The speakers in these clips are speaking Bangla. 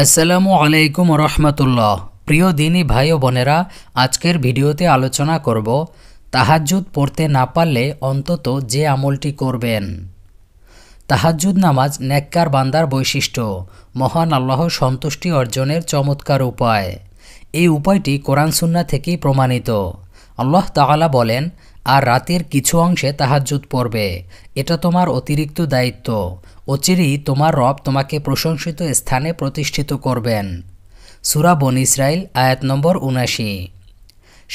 আসসালামু আলাইকুম রহমতুল্লাহ প্রিয় দিনী ভাই ও বোনেরা আজকের ভিডিওতে আলোচনা করব তাহাজুদ পড়তে না পারলে অন্তত যে আমলটি করবেন তাহাজুদ নামাজ নেককার বান্দার বৈশিষ্ট্য মহান আল্লাহ সন্তুষ্টি অর্জনের চমৎকার উপায় এই উপায়টি কোরআনসুন্না সুন্না থেকেই প্রমাণিত আল্লাহ তাআলা বলেন আর রাতের কিছু অংশে তাহাজ্জুদ পড়বে এটা তোমার অতিরিক্ত দায়িত্ব অচিরেই তোমার রব তোমাকে প্রশংসিত স্থানে প্রতিষ্ঠিত করবেন সুরা বন ইসরায়েল আয়াত নম্বর উনাশি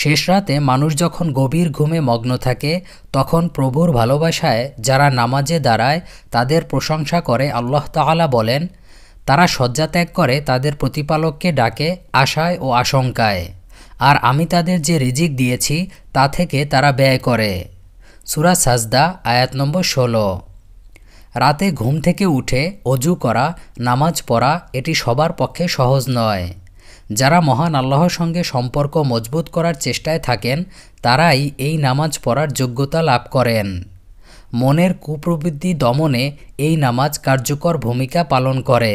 শেষ রাতে মানুষ যখন গভীর ঘুমে মগ্ন থাকে তখন প্রভুর ভালোবাসায় যারা নামাজে দাঁড়ায় তাদের প্রশংসা করে আল্লাহ তালা বলেন তারা শয্যা ত্যাগ করে তাদের প্রতিপালককে ডাকে আশায় ও আশঙ্কায় আর আমি তাদের যে রিজিক দিয়েছি তা থেকে তারা ব্যয় করে সুরা সাজদা আয়াত নম্বর ষোলো রাতে ঘুম থেকে উঠে অজু করা নামাজ পড়া এটি সবার পক্ষে সহজ নয় যারা মহান আল্লাহর সঙ্গে সম্পর্ক মজবুত করার চেষ্টায় থাকেন তারাই এই নামাজ পড়ার যোগ্যতা লাভ করেন মনের কুপ্রবৃত্তি দমনে এই নামাজ কার্যকর ভূমিকা পালন করে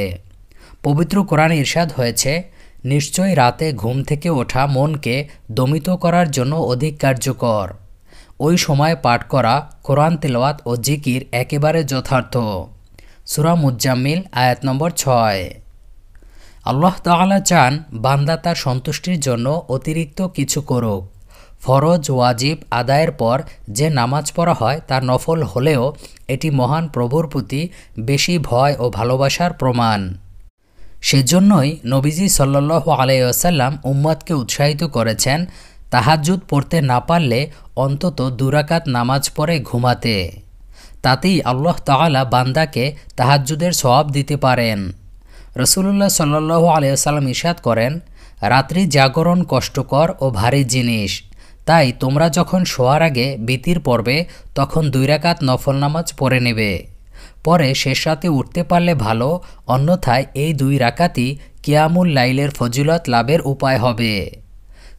পবিত্র কোরআন ইরশাদ হয়েছে নিশ্চয় রাতে ঘুম থেকে ওঠা মনকে দমিত করার জন্য অধিক কার্যকর ওই সময় পাঠ করা কোরআন তেলাওয়াত ও জিকির একেবারে যথার্থ সুরা মুজাম্মিল আয়াত নম্বর ছয় আল্লাহ তালা চান বান্দা তার সন্তুষ্টির জন্য অতিরিক্ত কিছু করুক ফরজ ওয়াজিব আদায়ের পর যে নামাজ পড়া হয় তা নফল হলেও এটি মহান প্রভুর প্রতি বেশি ভয় ও ভালোবাসার প্রমাণ সেজন্যই নবীজি সাল্লাহ আলাইসাল্লাম উম্মাদকে উৎসাহিত করেছেন তাহাজুদ পড়তে না পারলে অন্তত দুরাকাত নামাজ পড়ে ঘুমাতে তাতেই আল্লাহ তালা বান্দাকে তাহাজুদের সওয়াব দিতে পারেন রসুল্লাহ সাল্লাহ আলিয়াল্লাম ইশাদ করেন রাত্রি জাগরণ কষ্টকর ও ভারী জিনিস তাই তোমরা যখন শোয়ার আগে বিতির পড়বে তখন দুই রাকাত নফল নামাজ পড়ে নেবে পরে শেষ রাতে উঠতে পারলে ভালো অন্যথায় এই দুই রাকাতি কিয়ামুল লাইলের ফজিলত লাভের উপায় হবে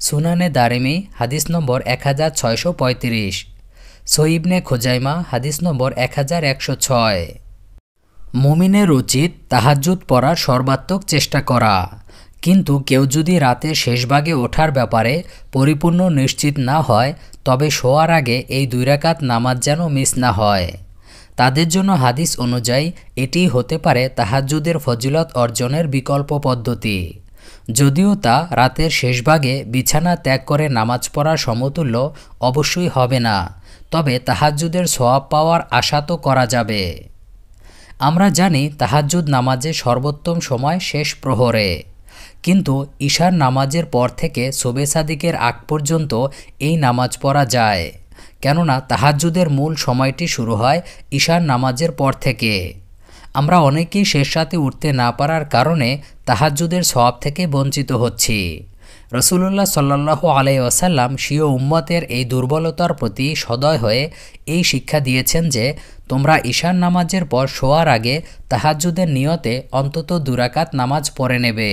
সুনানে দারেমি হাদিস নম্বর এক হাজার ছয়শো পঁয়ত্রিশ সইবনে খোজাইমা হাদিস নম্বর এক হাজার একশো ছয় মুমিনের উচিত তাহাজুদ পড়ার সর্বাত্মক চেষ্টা করা কিন্তু কেউ যদি রাতে শেষভাগে ওঠার ব্যাপারে পরিপূর্ণ নিশ্চিত না হয় তবে শোয়ার আগে এই দুই রাকাত নামাজ যেন মিস না হয় তাদের জন্য হাদিস অনুযায়ী এটি হতে পারে তাহাজুদের ফজিলত অর্জনের বিকল্প পদ্ধতি যদিও তা রাতের শেষভাগে বিছানা ত্যাগ করে নামাজ পড়ার সমতুল্য অবশ্যই হবে না তবে তাহাজুদের সোয়াব পাওয়ার আশা তো করা যাবে আমরা জানি তাহাজুদ নামাজে সর্বোত্তম সময় শেষ প্রহরে কিন্তু ঈশার নামাজের পর থেকে সোবে আগ পর্যন্ত এই নামাজ পড়া যায় কেননা তাহাজ্জুদের মূল সময়টি শুরু হয় ঈশান নামাজের পর থেকে আমরা অনেকেই শেষ সাথে উঠতে না পারার কারণে তাহাজ্জুদের সব থেকে বঞ্চিত হচ্ছি রসুল্লাহ সাল্লাল্লাহু আলাই ওসাল্লাম শিও উম্মতের এই দুর্বলতার প্রতি সদয় হয়ে এই শিক্ষা দিয়েছেন যে তোমরা ঈশান নামাজের পর শোয়ার আগে তাহাজুদের নিয়তে অন্তত দুরাকাত নামাজ পড়ে নেবে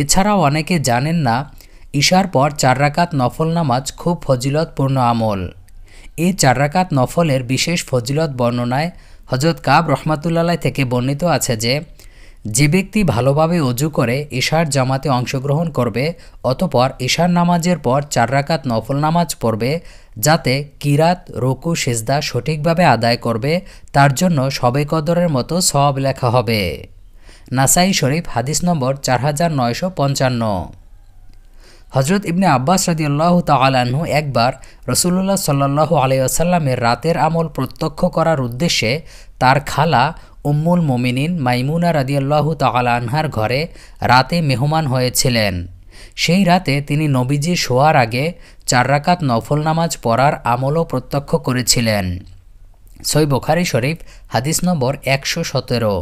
এছাড়াও অনেকে জানেন না ঈশার পর চার রাকাত নফল নামাজ খুব ফজিলতপূর্ণ আমল এই চার রাকাত নফলের বিশেষ ফজিলত বর্ণনায় হজরত কাব রহমাতুল্লাহ থেকে বর্ণিত আছে যে যে ব্যক্তি ভালোভাবে অজু করে ঈশার জামাতে অংশগ্রহণ করবে অতপর ঈশার নামাজের পর চার রাকাত নফল নামাজ পড়বে যাতে কিরাত রকু সেজদা সঠিকভাবে আদায় করবে তার জন্য সবে কদরের মতো সব লেখা হবে নাসাই শরীফ হাদিস নম্বর চার হাজার নয়শো পঞ্চান্ন হজরত ইবনে আব্বাস রাজিউল্লাহ তালাহু একবার রসুল্লাহ সাল্লাহ আলাইসাল্লামের রাতের আমল প্রত্যক্ষ করার উদ্দেশ্যে তার খালা উম্মুল মোমিনিন মাইমুনা রাদিয়াল্লাহু তালাহার ঘরে রাতে মেহমান হয়েছিলেন সেই রাতে তিনি নবীজি শোয়ার আগে চার রাকাত নফল নামাজ পড়ার আমলও প্রত্যক্ষ করেছিলেন সই বোখারি শরীফ হাদিস নম্বর একশো সতেরো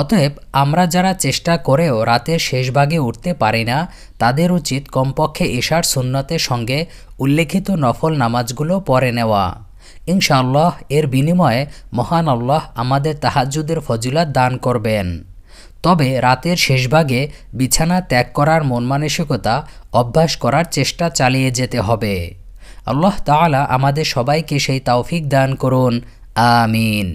অতএব আমরা যারা চেষ্টা করেও রাতের শেষভাগে উঠতে পারি না তাদের উচিত কমপক্ষে এশার সুন্নতের সঙ্গে উল্লেখিত নফল নামাজগুলো পড়ে নেওয়া ইনশাআল্লাহ এর বিনিময়ে মহান আল্লাহ আমাদের তাহাজুদের ফজিলা দান করবেন তবে রাতের শেষভাগে বিছানা ত্যাগ করার মানসিকতা অভ্যাস করার চেষ্টা চালিয়ে যেতে হবে আল্লাহ তাআলা আমাদের সবাইকে সেই তৌফিক দান করুন আমিন